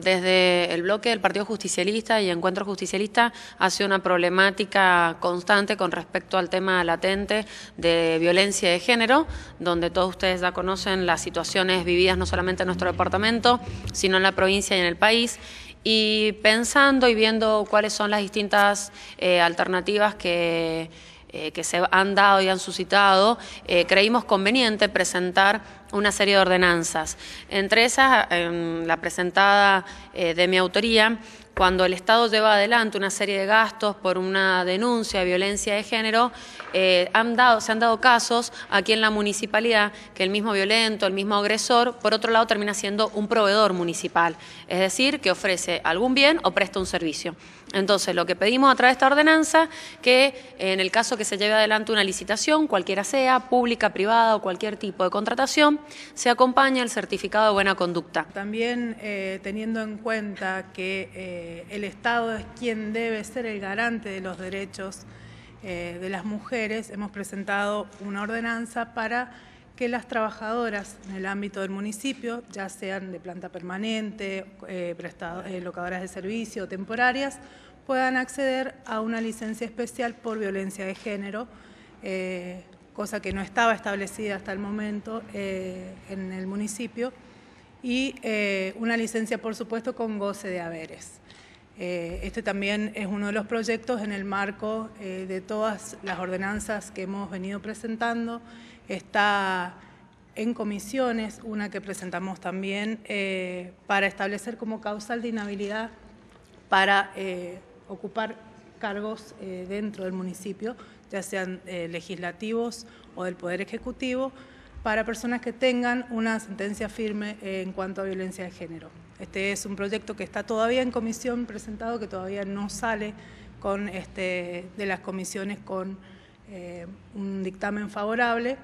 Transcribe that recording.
Desde el bloque del Partido Justicialista y Encuentro Justicialista sido una problemática constante con respecto al tema latente de violencia de género, donde todos ustedes ya conocen las situaciones vividas no solamente en nuestro departamento, sino en la provincia y en el país. Y pensando y viendo cuáles son las distintas eh, alternativas que eh, que se han dado y han suscitado, eh, creímos conveniente presentar una serie de ordenanzas. Entre esas, em, la presentada eh, de mi autoría, cuando el Estado lleva adelante una serie de gastos por una denuncia de violencia de género, eh, se han dado casos aquí en la municipalidad que el mismo violento, el mismo agresor, por otro lado termina siendo un proveedor municipal, es decir, que ofrece algún bien o presta un servicio. Entonces, lo que pedimos a través de esta ordenanza, que eh, en el caso que se lleve adelante una licitación, cualquiera sea, pública, privada o cualquier tipo de contratación, se acompañe el certificado de buena conducta. También eh, teniendo en cuenta que... Eh, el Estado es quien debe ser el garante de los derechos eh, de las mujeres, hemos presentado una ordenanza para que las trabajadoras en el ámbito del municipio, ya sean de planta permanente, eh, locadoras de servicio o temporarias, puedan acceder a una licencia especial por violencia de género, cosa que no estaba establecida hasta el momento en el municipio y una licencia, por supuesto, con goce de haberes. Eh, este también es uno de los proyectos en el marco eh, de todas las ordenanzas que hemos venido presentando. Está en comisiones, una que presentamos también eh, para establecer como causal de inhabilidad para ocupar cargos dentro del municipio, ya sean legislativos o del Poder Ejecutivo para personas que tengan una sentencia firme en cuanto a violencia de género. Este es un proyecto que está todavía en comisión presentado, que todavía no sale con este, de las comisiones con eh, un dictamen favorable.